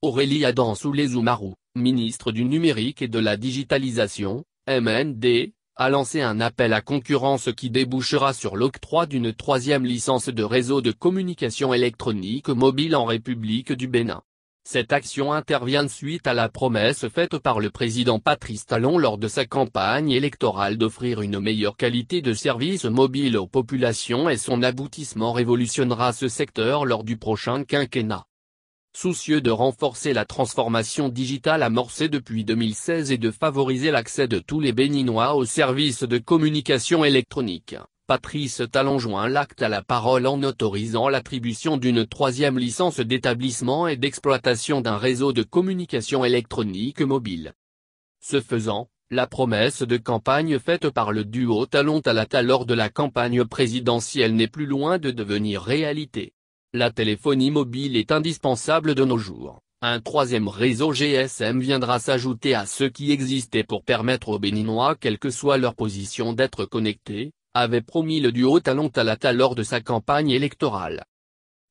Aurélie adam lesoumarou, ministre du Numérique et de la Digitalisation, MND, a lancé un appel à concurrence qui débouchera sur l'octroi d'une troisième licence de réseau de communication électronique mobile en République du Bénin. Cette action intervient suite à la promesse faite par le président Patrice Talon lors de sa campagne électorale d'offrir une meilleure qualité de service mobile aux populations et son aboutissement révolutionnera ce secteur lors du prochain quinquennat soucieux de renforcer la transformation digitale amorcée depuis 2016 et de favoriser l'accès de tous les Béninois aux services de communication électronique. Patrice Talon joint l'acte à la parole en autorisant l'attribution d'une troisième licence d'établissement et d'exploitation d'un réseau de communication électronique mobile. Ce faisant, la promesse de campagne faite par le duo Talon-Talata lors de la campagne présidentielle n'est plus loin de devenir réalité. La téléphonie mobile est indispensable de nos jours. Un troisième réseau GSM viendra s'ajouter à ceux qui existaient pour permettre aux Béninois quelle que soit leur position d'être connectés, avait promis le duo Talon Talata lors de sa campagne électorale.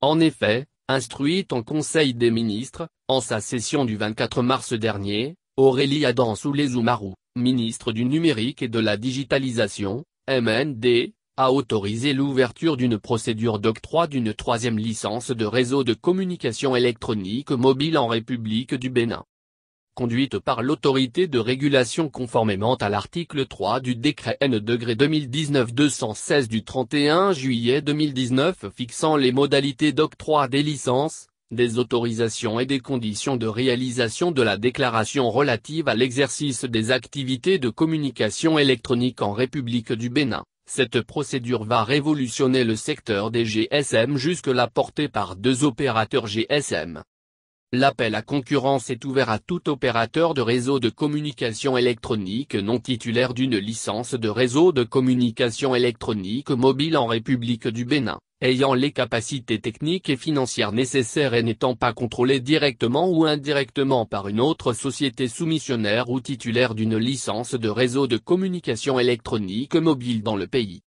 En effet, instruite en Conseil des ministres, en sa session du 24 mars dernier, Aurélie Adam Soulezoumarou, ministre du Numérique et de la Digitalisation, MND, a autorisé l'ouverture d'une procédure d'octroi d'une troisième licence de réseau de communication électronique mobile en République du Bénin. Conduite par l'autorité de régulation conformément à l'article 3 du décret N 2019-216 du 31 juillet 2019 fixant les modalités d'octroi des licences, des autorisations et des conditions de réalisation de la déclaration relative à l'exercice des activités de communication électronique en République du Bénin. Cette procédure va révolutionner le secteur des GSM jusque-là porté par deux opérateurs GSM, L'appel à concurrence est ouvert à tout opérateur de réseau de communication électronique non titulaire d'une licence de réseau de communication électronique mobile en République du Bénin, ayant les capacités techniques et financières nécessaires et n'étant pas contrôlé directement ou indirectement par une autre société soumissionnaire ou titulaire d'une licence de réseau de communication électronique mobile dans le pays.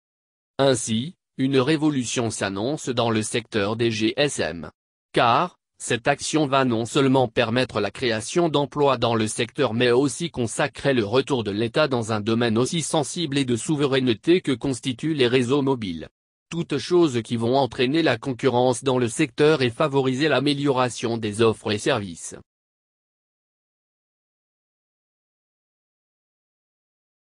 Ainsi, une révolution s'annonce dans le secteur des GSM. Car, cette action va non seulement permettre la création d'emplois dans le secteur mais aussi consacrer le retour de l'État dans un domaine aussi sensible et de souveraineté que constituent les réseaux mobiles. Toutes choses qui vont entraîner la concurrence dans le secteur et favoriser l'amélioration des offres et services.